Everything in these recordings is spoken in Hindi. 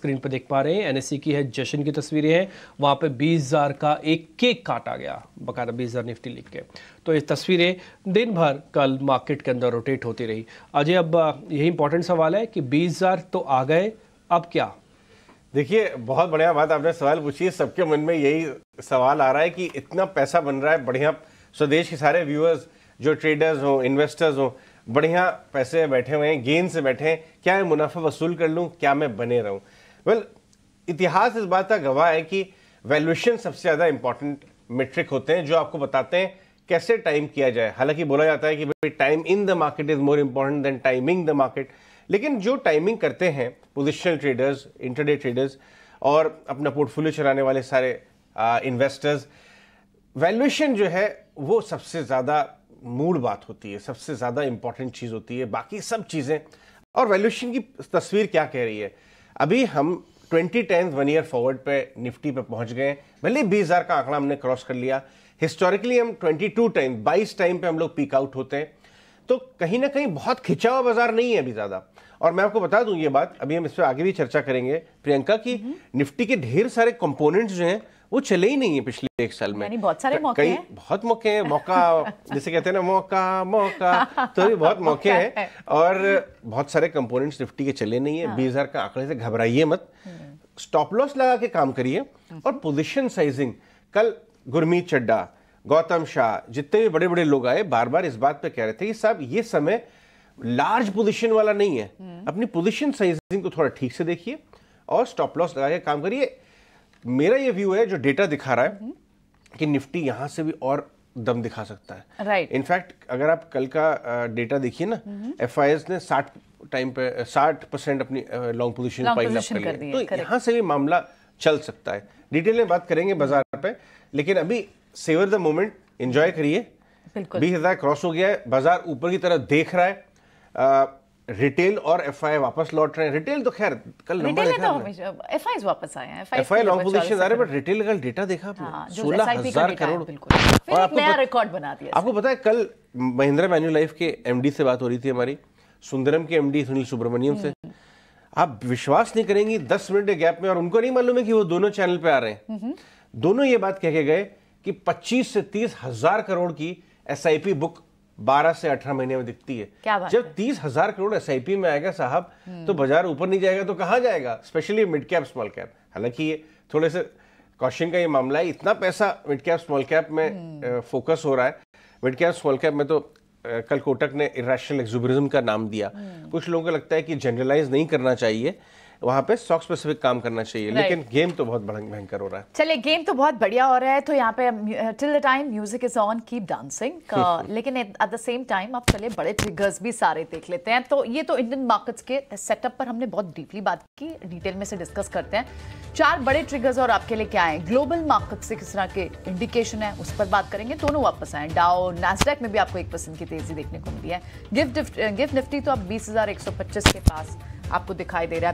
स्क्रीन पर देख पा रहे हैं एनएससी की है जश्न की तस्वीरें हैं वहां पे 20,000 का एक केक काटा गया बकायदा 20,000 निफ्टी लिख के तो ये तस्वीरें दिन भर कल मार्केट के अंदर रोटेट होती रही अजय अब यही इंपॉर्टेंट सवाल है कि 20,000 तो आ गए अब क्या देखिए बहुत बढ़िया बात आपने सवाल पूछी है सबके मन में यही सवाल आ रहा है कि इतना पैसा बन रहा है बढ़िया स्वदेश के सारे व्यूअर्स जो ट्रेडर्स हों इन्वेस्टर्स हों बढ़िया पैसे बैठे हुए हैं गेंद से बैठे हैं क्या मैं मुनाफा वसूल कर लूँ क्या मैं बने रहूँ वेल well, इतिहास इस बात का गवाह है कि वैल्यूशन सबसे ज़्यादा इंपॉर्टेंट मेट्रिक होते हैं जो आपको बताते हैं कैसे टाइम किया जाए हालांकि बोला जाता है कि भाई time in the market is more important than timing the market लेकिन जो टाइमिंग करते हैं पोजिशनल ट्रेडर्स इंटरडे ट्रेडर्स और अपना पोर्टफोलियो चलाने वाले सारे इन्वेस्टर्स वैल्यूएशन जो है वो सबसे ज़्यादा मूड बात होती है सबसे ज़्यादा इंपॉर्टेंट चीज़ होती है बाकी सब चीज़ें और वैल्यूएशन की तस्वीर क्या कह रही है अभी हम twenty tenth one year forward पे निफ्टी पे पहुंच गए भले बीस हज़ार का आंकड़ा हमने क्रॉस कर लिया हिस्टोरिकली हम ट्वेंटी टू टाइम बाईस टाइम पे हम लोग पीक आउट होते हैं तो कहीं ना कहीं बहुत खिंचा हुआ बाजार नहीं है अभी ज़्यादा और मैं आपको बता दूं ये बात अभी हम इस पर आगे भी चर्चा करेंगे प्रियंका की निफ्टी के ढेर सारे कंपोनेंट्स जो हैं वो चले ही नहीं है पिछले एक साल में बहुत सारे मौके कई बहुत मौके हैं मौका जैसे कहते हैं ना मौका मौका तो भी बहुत मौके हैं और बहुत सारे कंपोनेंट्स निफ्टी के चले नहीं है हाँ। बीस हजार का आंकड़े से घबराइए मत स्टॉप हम्म। लॉस लगा के काम करिए हम्म। और पोजिशन साइजिंग कल गुरमीत चड्डा गौतम शाह जितने भी बड़े बड़े लोग आए बार बार इस बात पर कह रहे थे कि साहब ये समय लार्ज पोजिशन वाला नहीं है हम्म। अपनी पोजिशन साइजिंग को थोड़ा ठीक से देखिए और स्टॉप लॉस लगा के काम करिए मेरा ये व्यू है जो डेटा दिखा रहा है कि निफ्टी यहाँ से भी और दम दिखा सकता है राइट right. इनफैक्ट अगर आप कल का डेटा देखिए ना एफ ने साठ टाइम पे साठ परसेंट अपनी लॉन्ग पोजिशन पाइल अप कर ली तो यहाँ से भी मामला चल सकता है डिटेल में बात करेंगे बाजार पे लेकिन अभी सेवर द मोमेंट एंजॉय करिए बीस हजार क्रॉस हो गया है बाजार ऊपर की तरफ देख रहा है रिटेल और एफआई वापस लौट रहे हैं रिटेल तो खैर कल रिटेल तो हमेशा वापस आए हैं एफआई लॉन्ग पोजीशन आ रहे बट रिटेल का डेटा देखा आपने हाँ, सोलह हजार करोड़ बिल्कुल और आपको नया रिकॉर्ड बना दिया आपको पता है कल महिंद्रा मैन्यू लाइफ के एमडी से बात हो रही थी हमारी सुंदरम के एमडी सुनील सुब्रमण्यम से हम्म। आप विश्वास नहीं करेंगी दस मिनट के गैप में और उनको नहीं मालूम है कि वो दोनों चैनल पे आ रहे हैं हम्म। दोनों ये बात कह के गए कि 25 से तीस हजार करोड़ की एसआईपी बुक 12 से 18 महीने में दिखती है क्या बात जब तीस हजार करोड़ एस में आएगा साहब हम्म। तो बाजार ऊपर नहीं जाएगा तो कहाँ जाएगा specially mid cap small cap हालांकि ये थोड़े से क्वेश्चन का ये मामला है इतना पैसा मिड कैप स्मॉल कैप में फोकस हम्म। हो रहा है मिड कैप स्मॉल कैप में तो कल कोटक ने इेशनल एक्जुबरिज्म का नाम दिया हम्म। कुछ लोगों को लगता है कि जनरलाइज नहीं करना चाहिए वहाँ पे स्टॉक स्पेसिफिक काम करना चाहिए लेकिन गेम तो बहुत भयंकर हो रहा है चलिए गेम तो बहुत बढ़िया हो रहा है तो यहाँ पे till the time music is on keep dancing लेकिन एट द सेम टाइम आप चलिए बड़े ट्रिगर्स भी सारे देख लेते हैं तो ये तो इंडियन मार्केट्स के सेटअप पर हमने बहुत डीपली बात की डिटेल में से डिस्कस करते हैं चार बड़े ट्रिगर्स और आपके लिए क्या है ग्लोबल मार्केट से किस तरह के इंडिकेशन है उस पर बात करेंगे दोनों वापस आए डाओ नैसडेक में भी आपको एक परसेंट की तेजी देखने को मिली है गिफ्ट गिफ्ट निफ्टी तो आप बीस के पास आपको दिखाई दे रहा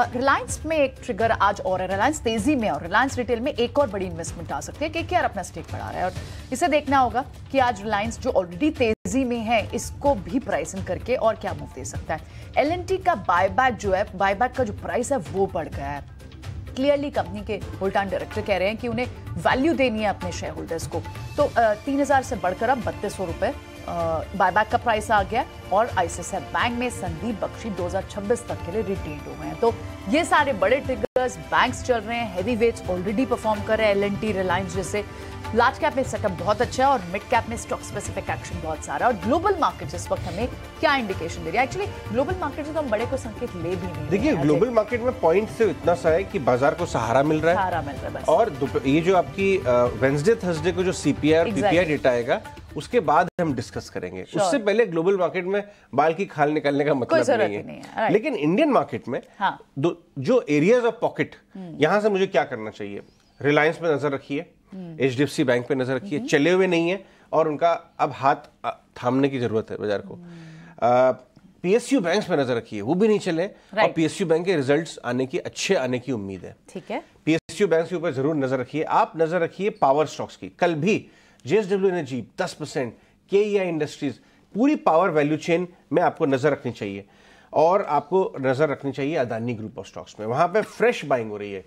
है रिलायंस में एक ट्रिगर आज और है रिलायंस तेजी में और रिलायंस रिटेल में एक और बड़ी इन्वेस्टमेंट आ सकती है के के अपना स्टेक बढ़ा रहा है और इसे देखना होगा कि आज रिलायंस जो ऑलरेडी तेजी में है इसको भी प्राइसिंग करके और क्या मूव दे सकता है एल का बाय जो है बाय का जो प्राइस है वो बढ़ गया है क्लियरली कंपनी के होल्टान डायरेक्टर कह रहे हैं कि उन्हें वैल्यू देनी है अपने शेयर होल्डर्स को तो तीन हज़ार से बढ़कर अब बत्तीस सौ रुपये बायबैक का प्राइस आ गया और आईसीआई बैंक में संदीप बख्शी 2026 तक के लिए रिटेन्ड हो गए हैं तो ये सारे बड़े ट्रिगर्स बैंक्स चल रहे हैं हैवी वेट्स ऑलरेडी परफॉर्म कर रहे हैं एल रिलायंस जैसे लार्ज कैप में सेटअप बहुत अच्छा है और मिड कैप में स्टॉक स्पेसिफिक एक्शन बहुत सारा और ग्लोबल मार्केट इस वक्त हमें क्या इंडिकेशन दे रही है एक्चुअली ग्लोबल मार्केट से तो हम बड़े को संकेत ले भी नहीं देखिए ग्लोबल मार्केट में पॉइंट से इतना सा है कि बाजार को सहारा मिल रहा है सहारा मिल रहा है और ये जो आपकी वेंसडे थर्सडे को जो सीपीआई और पीपीआई डेटा आएगा उसके बाद हम डिस्कस करेंगे sure. उससे पहले ग्लोबल मार्केट में बाल की खाल निकालने का मतलब नहीं है, नहीं है। लेकिन इंडियन मार्केट में हाँ. जो एरियाज ऑफ पॉकेट यहां से मुझे क्या करना चाहिए रिलायंस पे नजर रखिए H D F C bank पे नजर रखिए हम्म। चले हुए नहीं है और उनका अब हाथ थामने की जरूरत है बाजार को पीएसयू हम्म। बैंक पे नजर रखिए वो भी नहीं चले right. और पीएसयू बैंक के रिजल्ट आने की अच्छे आने की उम्मीद है ठीक है पीएसयू बैंक के ऊपर जरूर नजर रखिए आप नजर रखिए पावर स्टॉक्स की कल भी जेएसडब्ल्यू एनर्जी दस परसेंट के इंडस्ट्रीज e पूरी पावर वैल्यू चेन में आपको नज़र रखनी चाहिए और आपको नज़र रखनी चाहिए अदानी ग्रुप ऑफ स्टॉक्स में वहां पे फ्रेश बाइंग हो रही है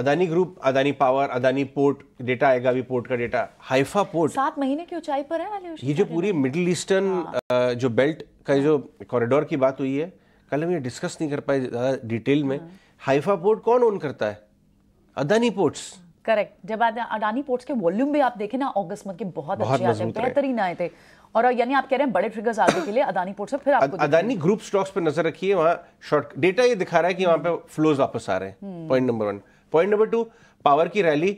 Adani group Adani power Adani port data आएगा अभी पोर्ट का डेटा हाइफा पोर्ट सात महीने की ऊंचाई पर है ये जो पूरी मिडिल ईस्टर्न हाँ। जो बेल्ट का जो कॉरिडोर की बात हुई है कल हम ये डिस्कस नहीं कर पाए ज़्यादा डिटेल में हाइफा पोर्ट कौन ओन करता है अदानी पोर्ट्स करेक्ट जब अडानी पोर्ट्स के वॉल्यूम भी आप देखें ना अगस्त मंथ के बहुत, अच्छे आते हैं तो बेहतरीन आए थे और यानी आप कह रहे हैं बड़े फिगर्स आगे के लिए अदानी पोर्ट्स फिर आपको अदानी ग्रुप स्टॉक्स पर नजर रखिए वहाँ शॉर्ट डेटा ये दिखा रहा है कि वहाँ पे फ्लोज वापस आ रहे हैं point number one point number two power की रैली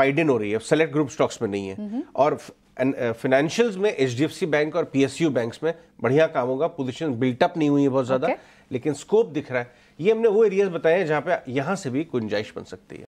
वाइडन हो रही है सेलेक्ट ग्रुप स्टॉक्स में नहीं है हम्म। और फाइनेंशियल्स में एच बैंक और पीएसयू बैंक्स में बढ़िया काम होगा पोजिशन बिल्टअप नहीं हुई है बहुत ज्यादा लेकिन स्कोप दिख रहा है ये हमने वो एरियाज बताए हैं जहाँ पे यहाँ से भी गुंजाइश बन सकती है